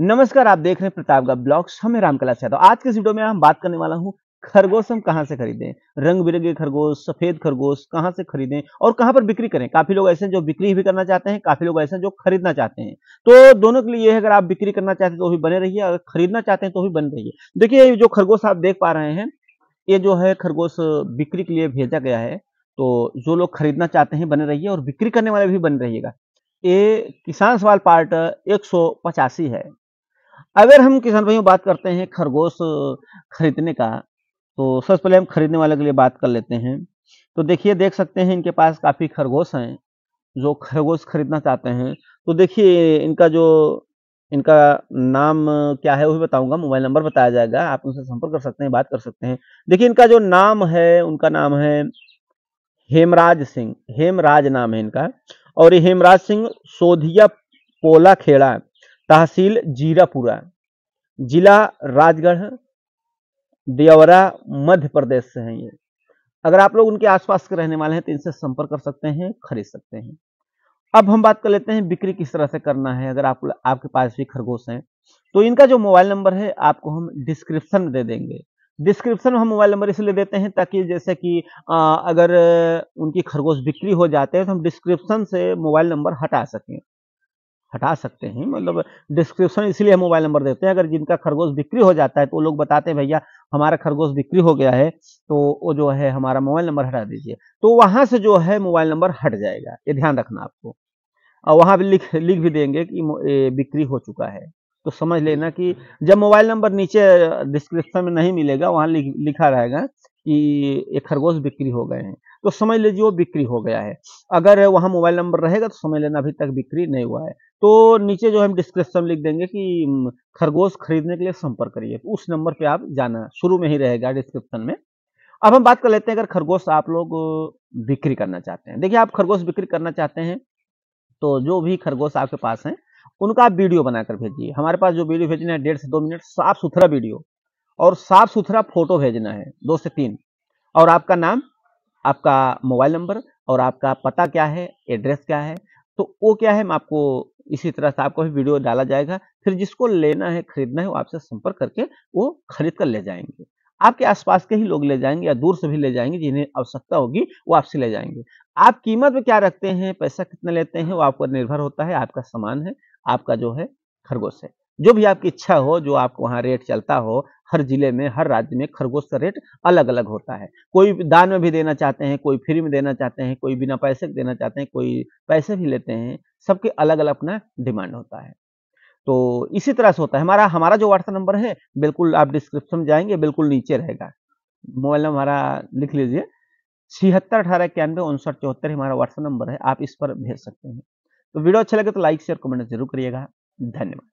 नमस्कार आप देख रहे हैं का ब्लॉग्स हमें रामकला से तो आज के वीडियो में हम बात करने वाला हूँ खरगोश हम कहाँ से खरीदें रंग बिरंगे खरगोश सफेद खरगोश कहाँ से खरीदें और कहाँ पर बिक्री करें काफी लोग ऐसे जो बिक्री भी करना चाहते हैं काफी लोग ऐसे जो खरीदना चाहते हैं तो दोनों के लिए है अगर आप बिक्री करना चाहते हैं तो भी बने रहिए अगर खरीदना चाहते हैं तो भी बने रहिए देखिए जो खरगोश आप देख पा रहे हैं ये जो है खरगोश बिक्री के लिए भेजा गया है तो जो लोग खरीदना चाहते हैं बने रहिए और बिक्री करने वाले भी बन रहिएगा ये किसान सवाल पार्ट एक है अगर हम किसान भाइयों बात करते हैं खरगोश खरीदने का तो सबसे पहले हम खरीदने वाले के लिए बात कर लेते हैं तो देखिए देख सकते हैं इनके पास काफ़ी खरगोश हैं जो खरगोश खरीदना चाहते हैं तो देखिए इनका जो इनका नाम क्या है वो भी बताऊंगा मोबाइल नंबर बताया जाएगा आप उनसे संपर्क कर सकते हैं बात कर सकते हैं देखिए इनका जो नाम है उनका नाम है हेमराज सिंह हेमराज नाम है इनका और ये हेमराज सिंह सोधिया पोला खेड़ा तहसील जीरापुरा जिला राजगढ़ देवरा मध्य प्रदेश से हैं ये अगर आप लोग उनके आसपास के रहने वाले हैं तो इनसे संपर्क कर सकते हैं खरीद सकते हैं अब हम बात कर लेते हैं बिक्री किस तरह से करना है अगर आप आपके पास भी खरगोश हैं तो इनका जो मोबाइल नंबर है आपको हम डिस्क्रिप्शन दे देंगे डिस्क्रिप्शन में हम मोबाइल नंबर इसलिए देते हैं ताकि जैसे कि अगर उनकी खरगोश बिक्री हो जाते हैं तो हम डिस्क्रिप्शन से मोबाइल नंबर हटा सकें हटा सकते हैं मतलब डिस्क्रिप्शन इसलिए हम मोबाइल नंबर देते हैं अगर जिनका खरगोश बिक्री हो जाता है तो लोग बताते हैं भैया हमारा खरगोश बिक्री हो गया है तो वो जो है हमारा मोबाइल नंबर हटा दीजिए तो वहाँ से जो है मोबाइल नंबर हट जाएगा ये ध्यान रखना आपको और वहाँ भी लिख लिख भी देंगे कि बिक्री हो चुका है तो समझ लेना कि हम्म, हम्म। जब मोबाइल नंबर नीचे डिस्क्रिप्शन में नहीं मिलेगा वहाँ लिख, लिखा रहेगा कि ये खरगोश बिक्री हो गए हैं तो समझ लीजिए वो बिक्री हो गया है अगर वहाँ मोबाइल नंबर रहेगा तो समझ लेना अभी तक बिक्री नहीं हुआ है तो नीचे जो हम डिस्क्रिप्शन लिख देंगे कि खरगोश खरीदने के लिए संपर्क करिए तो उस नंबर पे आप जाना शुरू में ही रहेगा डिस्क्रिप्शन में अब हम बात कर लेते हैं अगर खरगोश आप लोग बिक्री करना चाहते हैं देखिए आप खरगोश बिक्री करना चाहते हैं तो जो भी खरगोश आपके पास हैं उनका आप वीडियो बनाकर भेजिए हमारे पास जो वीडियो भेजना है डेढ़ से दो मिनट साफ सुथरा वीडियो और साफ सुथरा फोटो भेजना है दो से तीन और आपका नाम आपका मोबाइल नंबर और आपका पता क्या है एड्रेस क्या है तो वो क्या है मैं आपको इसी तरह से आपको भी वीडियो डाला जाएगा फिर जिसको लेना है खरीदना है वो आपसे संपर्क करके वो खरीद कर ले जाएंगे आपके आसपास के ही लोग ले जाएंगे या दूर से भी ले जाएंगे जिन्हें आवश्यकता होगी वो आपसे ले जाएंगे आप कीमत में क्या रखते हैं पैसा कितना लेते हैं वो आप पर निर्भर होता है आपका सामान है आपका जो है खरगोश है जो भी आपकी इच्छा हो जो आपको वहाँ रेट चलता हो हर जिले में हर राज्य में खरगोश का रेट अलग अलग होता है कोई दान में भी देना चाहते हैं कोई फ्री में देना चाहते हैं कोई बिना पैसे के देना चाहते हैं कोई पैसे भी लेते हैं सबके अलग अलग अपना डिमांड होता है तो इसी तरह से होता है हमारा हमारा जो व्हाट्सएप नंबर है बिल्कुल आप डिस्क्रिप्शन में जाएंगे बिल्कुल नीचे रहेगा मोबाइल नंबर हमारा लिख लीजिए छिहत्तर अठारह इक्यानवे उनसठ चौहत्तर हमारा व्हाट्सएप नंबर है आप इस पर भेज सकते हैं तो वीडियो अच्छा लगे तो लाइक शेयर कमेंट जरूर करिएगा धन्यवाद